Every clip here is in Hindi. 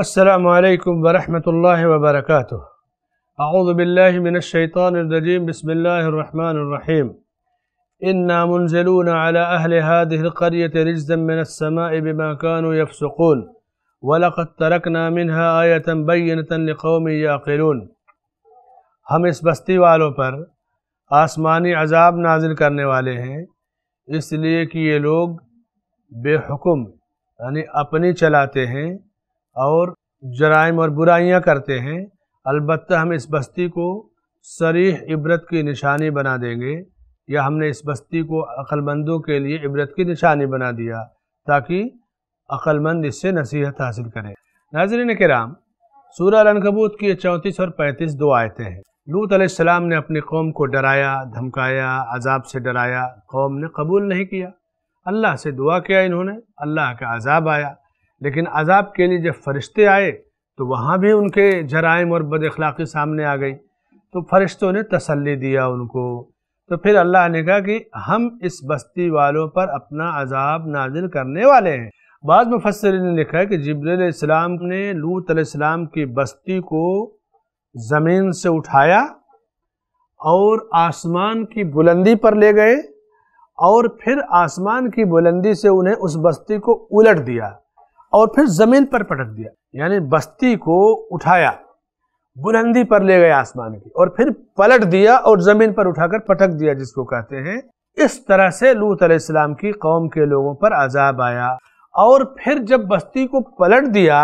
السلام عليكم ورحمة الله وبركاته أعوذ بالله من الشيطان الرجيم بسم الله الرحمن الرحيم إنا منزلون على أهل هذه القرية رجزا من السماء بما كانوا يفسقون ولقد تركنا منها آية بينة لقوم يعقلون بستی والوں پر آسمانی عذاب نازل کرنے والے ہیں اس हैं کہ یہ لوگ بے حکم یعنی اپنی چلاتے ہیں और जराइम और बुराइयां करते हैं अलबत् हम इस बस्ती को सरीह इबरत की निशानी बना देंगे या हमने इस बस्ती को अक्लमंदों के लिए इबरत की निशानी बना दिया ताकि अक्लमंद इससे नसीहत हासिल करें नाजरन कराम सूर्य रनकबूत की चौंतीस और पैंतीस दो आयतें हैं लूत आसमाम ने अपनी कौम को डराया धमकाया अजाब से डराया कौम ने कबूल नहीं किया अल्लाह से दुआ किया इन्होंने अल्लाह का अजाब आया लेकिन अजाब के लिए जब फरिश्ते आए तो वहाँ भी उनके जराइम और बद अखलाक़ी सामने आ गई तो फरिश्तों ने तसल्ली दिया उनको तो फिर अल्लाह ने कहा कि हम इस बस्ती वालों पर अपना अजाब नाजिल करने वाले हैं बाद में फसल ने लिखा है कि जबराम ने लूत अलैहिस्सलाम की बस्ती को ज़मीन से उठाया और आसमान की बुलंदी पर ले गए और फिर आसमान की बुलंदी से उन्हें उस बस्ती को उलट दिया और फिर जमीन पर पटक दिया यानी बस्ती को उठाया बुलंदी पर ले गए आसमान की और फिर पलट दिया और जमीन पर उठाकर पटक दिया जिसको कहते हैं इस तरह से लूत अलैहिस्सलाम की कौम के लोगों पर अजाब आया और फिर जब बस्ती को पलट दिया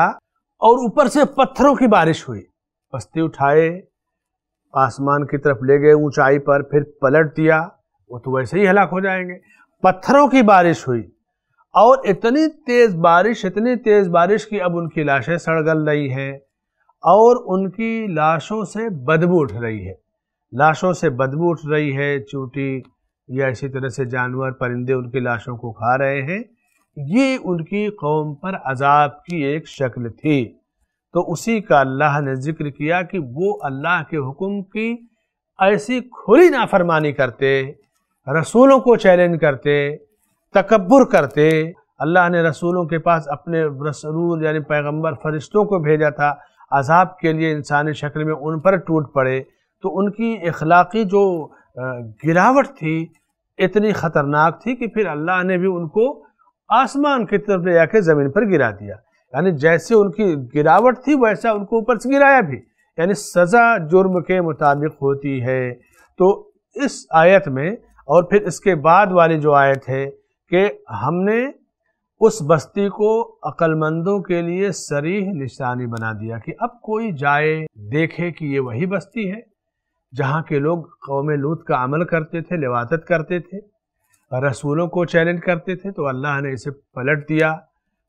और ऊपर से पत्थरों की बारिश हुई बस्ती उठाए आसमान की तरफ ले गए ऊंचाई पर फिर पलट दिया वो तो वैसे ही हलाक हो जाएंगे पत्थरों की बारिश हुई और इतनी तेज़ बारिश इतनी तेज़ बारिश की अब उनकी लाशें सड़गल रही हैं और उनकी लाशों से बदबू उठ रही है लाशों से बदबू उठ रही है चूटी या इसी तरह से जानवर परिंदे उनकी लाशों को खा रहे हैं ये उनकी कौम पर अजाब की एक शक्ल थी तो उसी का अल्लाह ने जिक्र किया कि वो अल्लाह के हुक्म की ऐसी खुली नाफरमानी करते रसूलों को चैलेंज करते तकबर करते अल्लाह ने रसूलों के पास अपने रसूल यानी पैगंबर फरिश्तों को भेजा था अजाब के लिए इंसानी शक्ल में उन पर टूट पड़े तो उनकी अखलाक़ी जो गिरावट थी इतनी ख़तरनाक थी कि फिर अल्लाह ने भी उनको आसमान की तरफ ले जाकर ज़मीन पर गिरा दिया यानी जैसे उनकी गिरावट थी वैसा उनको ऊपर से गिराया भी यानी सज़ा जुर्म के मुताबिक होती है तो इस आयत में और फिर इसके बाद वाली जो आयत है कि हमने उस बस्ती को अकलमंदों के लिए सरीह निशानी बना दिया कि अब कोई जाए देखे कि ये वही बस्ती है जहाँ के लोग कौम लूत का अमल करते थे लिवादत करते थे रसूलों को चैलेंज करते थे तो अल्लाह ने इसे पलट दिया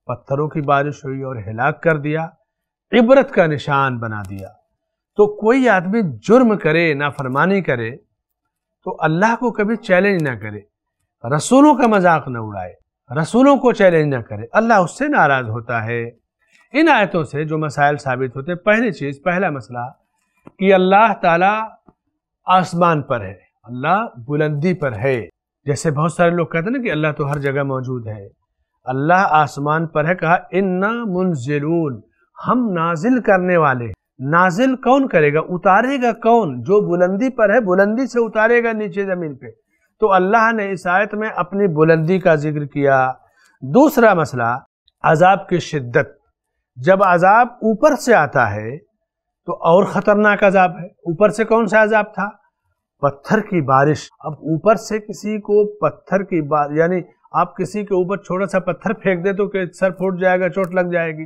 पत्थरों की बारिश हुई और हिलाक कर दिया इबरत का निशान बना दिया तो कोई आदमी जुर्म करे नाफरमानी करे तो अल्लाह को कभी चैलेंज ना करे रसूलों का मजाक न उड़ाए रसूलों को चैलेंज न करे अल्लाह उससे नाराज होता है इन आयतों से जो मसाइल साबित होते पहली चीज़ पहला मसला कि अल्लाह ताला आसमान पर है अल्लाह बुलंदी पर है जैसे बहुत सारे लोग कहते हैं ना कि अल्लाह तो हर जगह मौजूद है अल्लाह आसमान पर है कहा इन्ना मुंजिलून हम नाजिल करने वाले नाजिल कौन करेगा उतारेगा कौन जो बुलंदी पर है बुलंदी से उतारेगा नीचे जमीन पे तो अल्लाह ने इस आयत में अपनी बुलंदी का जिक्र किया दूसरा मसला अजाब की शिद्दत जब अजाब ऊपर से आता है तो और ख़तरनाक अजाब है ऊपर से कौन सा अजाब था पत्थर की बारिश अब ऊपर से किसी को पत्थर की बार यानी आप किसी के ऊपर छोटा सा पत्थर फेंक दे तो सर फूट जाएगा चोट लग जाएगी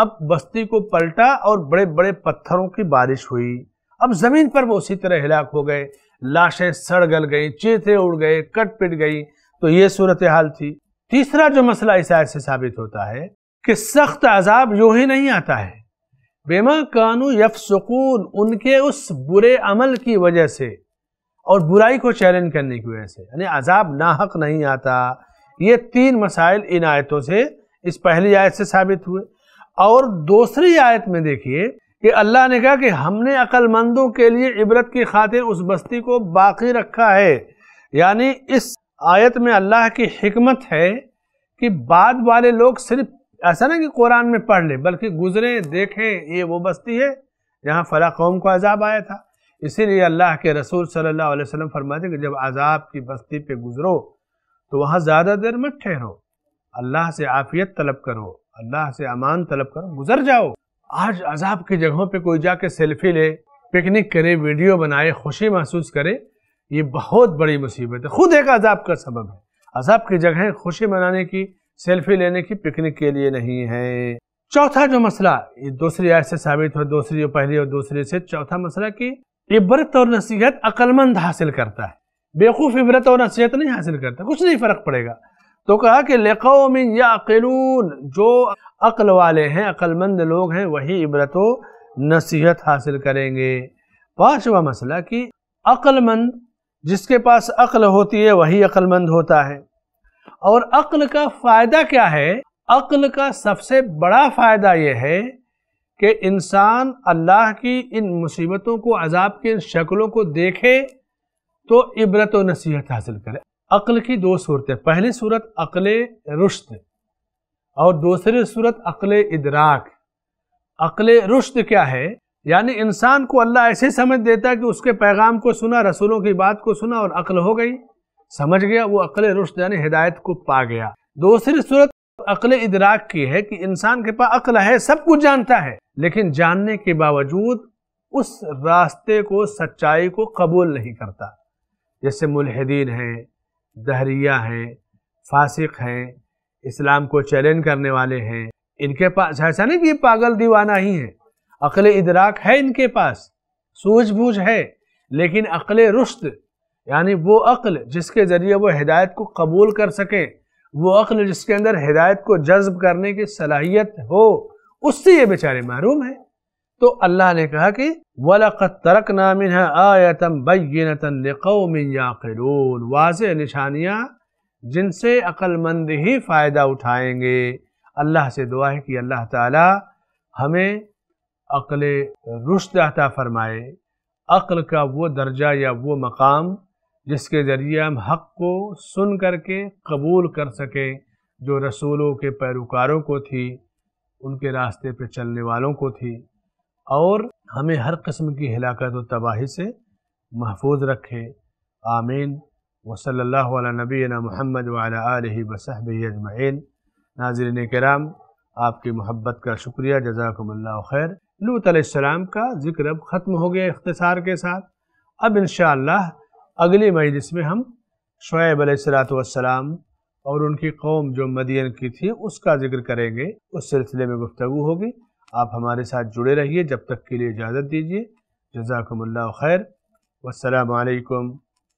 अब बस्ती को पलटा और बड़े बड़े पत्थरों की बारिश हुई अब ज़मीन पर वो उसी तरह हिलाक हो गए लाशें सड़ गल गई चेते उड़ गए कट पिट गई तो ये सूरत हाल थी तीसरा जो मसला इस आयत से साबित होता है कि सख्त अजाब यू ही नहीं आता है बेमा कानू सुकून उनके उस बुरे अमल की वजह से और बुराई को चैलेंज करने की वजह से यानी अजाब नाहक नहीं आता ये तीन मसाइल इन आयतों से इस पहली आयत से साबित हुए और दूसरी आयत में देखिए कि अल्लाह ने कहा कि हमने अक्लमंदों के लिए इबरत की खातिर उस बस्ती को बाकी रखा है यानी इस आयत में अल्लाह की हमत है कि बाद वाले लोग सिर्फ ऐसा ना कि कुरान में पढ़ लें बल्कि गुजरें देखें ये वो बस्ती है जहाँ फला कौम को अजाब आया था इसीलिए अल्लाह के रसूल सल्लल्लाहु अलैहि वसल्लम फरमाते कि जब अजाब की बस्ती पे गुजरो तो वहाँ ज़्यादा देर मत ठहरो अल्लाह से आफियत तलब करो अल्लाह से अमान तलब करो गुजर जाओ आज अजाब की जगहों पे कोई जाके सेल्फी ले पिकनिक करे वीडियो बनाए खुशी महसूस करे ये बहुत बड़ी मुसीबत है खुद एक अजाब का सबब है अजाब की जगह खुशी मनाने की सेल्फी लेने की पिकनिक के लिए नहीं है चौथा जो मसला ये दूसरी आय से साबित हो दूसरी और पहली और दूसरी से चौथा मसला की इबरत और नसीहत अक्लमंद हासिल करता है बेवकूफ़ इबरत और नसीहत नहीं हासिल करता कुछ नहीं फ़र्क पड़ेगा तो कहा कि लेकौमिन या अकेलून जो अक्ल वाले हैं अक्लमंद लोग हैं वही इबरत नसीहत हासिल करेंगे पाँचवा मसला कि अक्लमंद जिसके पास अक्ल होती है वही अक्लमंद होता है और अक्ल का फ़ायदा क्या है अक्ल का सबसे बड़ा फ़ायदा यह है कि इंसान अल्लाह की इन मुसीबतों को अजाब के इन शक्लों को देखे तो इबरत व नसीहत हासिल करे अक्ल की दो सूरतें पहली सूरत अक्ल रुश्त और दूसरी सूरत अकल इदराक अकल रुश्त क्या है यानी इंसान को अल्लाह ऐसे समझ देता है कि उसके पैगाम को सुना रसूलों की बात को सुना और अक्ल हो गई समझ गया वो अकल रुश्त यानी हिदायत को पा गया दूसरी सूरत अकल इदराक की है कि इंसान के पास अक्ल है सब कुछ जानता है लेकिन जानने के बावजूद उस रास्ते को सच्चाई को कबूल नहीं करता जैसे मुलहदीन हैं दहरिया हैं फासिक हैं इस्लाम को चैलेंज करने वाले हैं इनके पास ऐसा नहीं कि ये पागल दीवाना ही है अकल इदराक है इनके पास सूझबूझ है लेकिन अकल रुश्त यानी वो अक्ल जिसके ज़रिए वो हिदायत को कबूल कर सके वो अक्ल जिसके अंदर हिदायत को जज्ब करने की सलाहियत हो उससे ये बेचारे महरूम है तो अल्लाह ने कहा कि वलक़त तरक नामिन आयतम बैन तन वाज निशानियाँ जिनसे अक्लमंद ही फ़ायदा उठाएंगे अल्लाह से दुआ है कि अल्लाह ताला हमें अक्ल रुश्द अता फ़रमाए अक्ल का वो दर्जा या वो मकाम जिसके ज़रिए हम हक़ को सुन करके कबूल कर सकें जो रसूलों के पैरोकारों को थी उनके रास्ते पे चलने वालों को थी और हमें हर किस्म की हिलात और तबाही से महफूज रखे आमीन وصلى الله على نبينا محمد وعلى آله وصحبه أجمعين ناظرین کرام آپ کی محبت کا شکریہ جزاكم الله خير لوت علیہ السلام کا ذکر اب ختم ہو گئے اختصار کے ساتھ اب انشاءاللہ اگلی مجلس میں ہم شعیب علیہ السلام اور ان کی قوم جو مدین کی تھی اس کا ذکر کریں گے اس سلسلے میں گفتگو ہوگی آپ ہمارے ساتھ جڑے رہیے جب تک کے لیے اجازت دیجیے جزاكم الله خير والسلام عليكم